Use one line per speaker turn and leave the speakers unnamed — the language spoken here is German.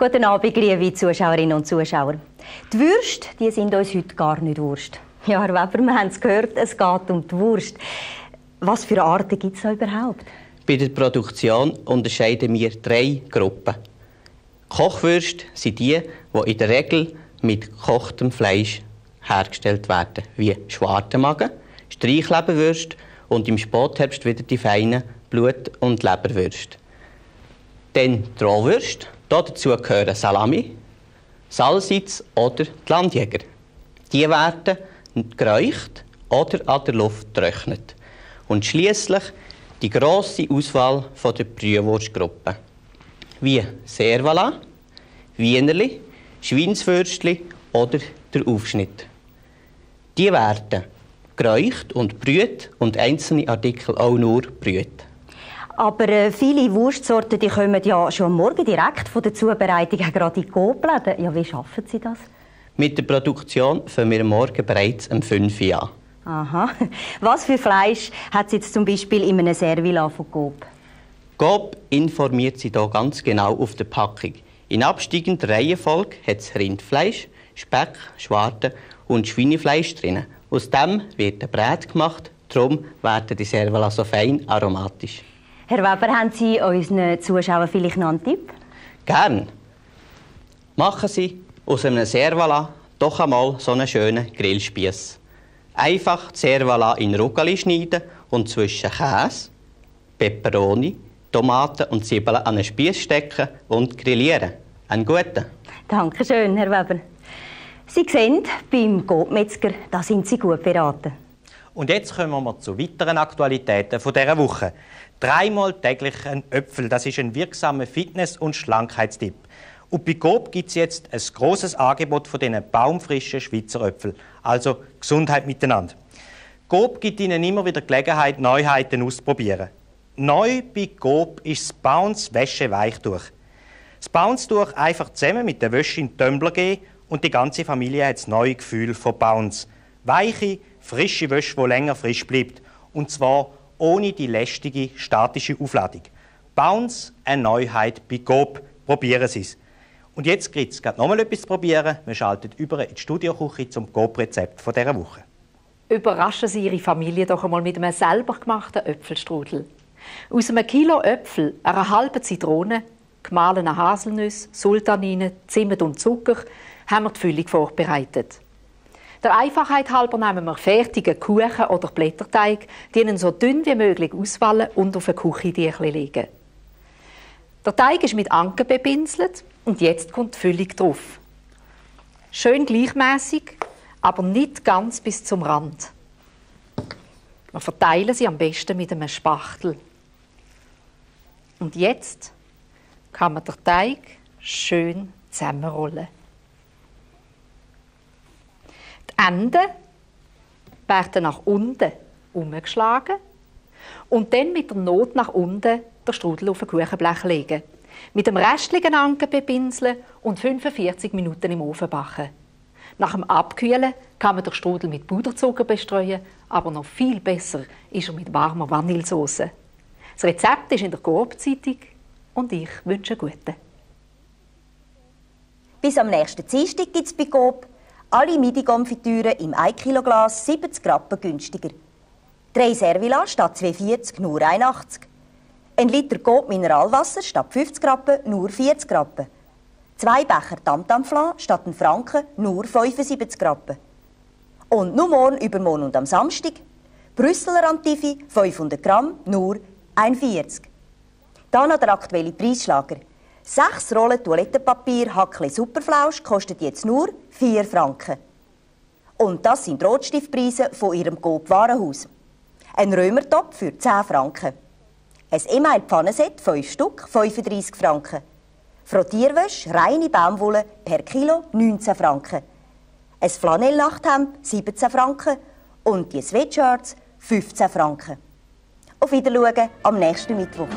Guten Abend, liebe Zuschauerinnen und Zuschauer. Die Würst, die sind uns heute gar nicht Wurst. Ja, Herr Weber, wir haben es gehört, es geht um die Wurst. Was für Arten gibt es überhaupt?
Bei der Produktion unterscheiden wir drei Gruppen. Kochwürst sind die, die in der Regel mit gekochtem Fleisch hergestellt werden, wie Schwartenmagen, Streichleberwürst und im Spätherbst wieder die feinen Blut- und Leberwürst. Dann Drohwürste, Dazu gehören Salami, Salsitz oder die Landjäger. Die werden geräucht oder an der Luft getrocknet. Und schließlich die grosse Auswahl von der Brühwurstgruppe. Wie Servala, Wienerli, Schweinswürstli oder der Aufschnitt. Die werden geräucht und brüht und einzelne Artikel auch nur brüht.
Aber äh, viele Wurstsorten die kommen ja schon am Morgen direkt von der Zubereitung gerade in die Gobläden. Ja, wie schaffen Sie das?
Mit der Produktion fangen wir morgen bereits um 5 Uhr an.
Aha. Was für Fleisch hat Sie jetzt zum Beispiel in einem Servila von Gob?
Gob informiert Sie hier ganz genau auf der Packung. In absteigender Reihenfolge hat es Rindfleisch, Speck, Schwarte und Schweinefleisch drin. Aus dem wird der Brät gemacht, darum werden die Servala so fein aromatisch.
Herr Weber, haben Sie unseren Zuschauern vielleicht noch einen Tipp?
Gern. Machen Sie aus einem Servala doch einmal so einen schönen Grillspieß. Einfach das Servala in Ruckeli schneiden und zwischen Käse, Peperoni, Tomaten und Zwiebeln an einen Spieß stecken und grillieren. Einen guten.
Dankeschön, Herr Weber. Sie sehen, beim Goldmetzger, da sind Sie gut beraten.
Und jetzt kommen wir zu weiteren Aktualitäten von dieser Woche. Dreimal täglich ein Äpfel, das ist ein wirksamer Fitness- und Schlankheitstipp. Und bei Coop gibt es jetzt ein großes Angebot von diesen baumfrischen Schweizer Äpfeln. Also Gesundheit miteinander. Coop gibt Ihnen immer wieder Gelegenheit, Neuheiten auszuprobieren. Neu bei Coop ist das Bounce Wäscheweichtuch. Das Bounce-Tuch einfach zusammen mit der Wäsche in den Tumbler geben und die ganze Familie hat das neue Gefühl von Bounce. Weiche, frische Wäsche, die länger frisch bleibt. Und zwar ohne die lästige statische Aufladung. Bounce, eine Neuheit bei GOP. Probieren Sie es. Und jetzt gibt es noch mal etwas zu probieren. Wir schalten über in die Studioküche zum gop rezept dieser Woche.
Überraschen Sie Ihre Familie doch einmal mit einem selber gemachten Äpfelstrudel. Aus einem Kilo Äpfel, einer halben Zitrone, gemahlenen Haselnüsse, Sultaninen, Zimt und Zucker haben wir die Füllung vorbereitet. Der Einfachheit halber nehmen wir fertigen Kuchen oder Blätterteig, die ihnen so dünn wie möglich auswallen und auf eine Küchendiele legen. Der Teig ist mit Anke bepinselt und jetzt kommt die Füllung drauf. Schön gleichmäßig, aber nicht ganz bis zum Rand. Wir verteilen sie am besten mit einem Spachtel. Und jetzt kann man den Teig schön zusammenrollen. Enden werden nach unten umgeschlagen und dann mit der Not nach unten der Strudel auf ein Kuchenblech legen. Mit dem restlichen Anker bepinseln und 45 Minuten im Ofen backen. Nach dem Abkühlen kann man den Strudel mit Puderzucker bestreuen, aber noch viel besser ist er mit warmer Vanillesauce. Das Rezept ist in der Coop-Zeitung und ich
wünsche einen guten. Bis am nächsten Dienstag gibt es bei Coop alle Midi-Konfitüren im 1-Kilo-Glas 70 Rappen günstiger. Drei Servila statt 2,40 nur 1,80. Ein Liter Gold Mineralwasser statt 50 Rappen nur 40 Rappen. Zwei Becher Tamtamflan statt ein Franken nur 75 Rappen. Und nur morgen, übermorgen und am Samstag Brüsseler Antifi 500 Gramm nur 1,40. Dann noch der aktuelle Preisschlager. Sechs Rollen Toilettenpapier Hackli Superflausch kostet jetzt nur 4 Franken. Und das sind Rotstiftpreise von ihrem Coop Warenhaus. Ein Römertopf für 10 franken. Ein E-Mail-Pfannenset 5 Stück, 35 franken. Frottierwäsche, reine Baumwolle per Kilo 19 franken. Ein Flanell-Nachthemd 17 franken. Und die Sweatshirts 15 franken. Auf Wiedersehen am nächsten Mittwoch.